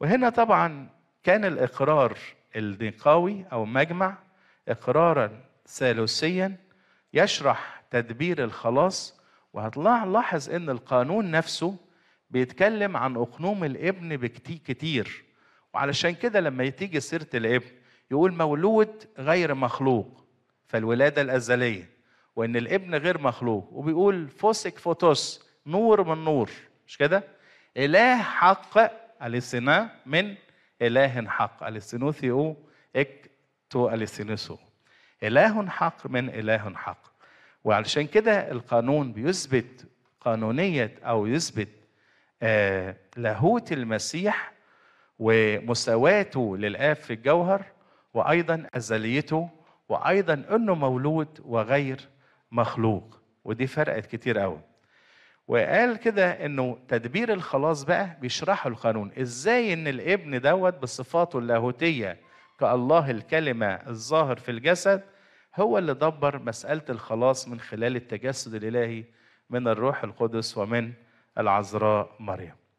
وهنا طبعا كان الإقرار النقاوي أو مجمع إقرارا ثالوثيا يشرح تدبير الخلاص وهتلاحظ ان القانون نفسه بيتكلم عن اقنوم الابن بكتير كتير وعلشان كده لما تيجي سيره الابن يقول مولود غير مخلوق فالولاده الازليه وان الابن غير مخلوق وبيقول فوسك فوتوس نور من نور مش كده اله حق أليسنا من إله حق أليسينوثيو إك تو أليسينوسو إله حق من إله حق وعلشان كده القانون بيثبت قانونية أو يثبت آه، لاهوت المسيح ومساواته للآب في الجوهر وأيضا أزليته وأيضا أنه مولود وغير مخلوق ودي فرقت كتير قوي وقال كده انه تدبير الخلاص بقى بيشرحه القانون ازاي ان الابن دوت بصفاته اللاهوتيه كالله الكلمه الظاهر في الجسد هو اللي دبر مساله الخلاص من خلال التجسد الالهي من الروح القدس ومن العذراء مريم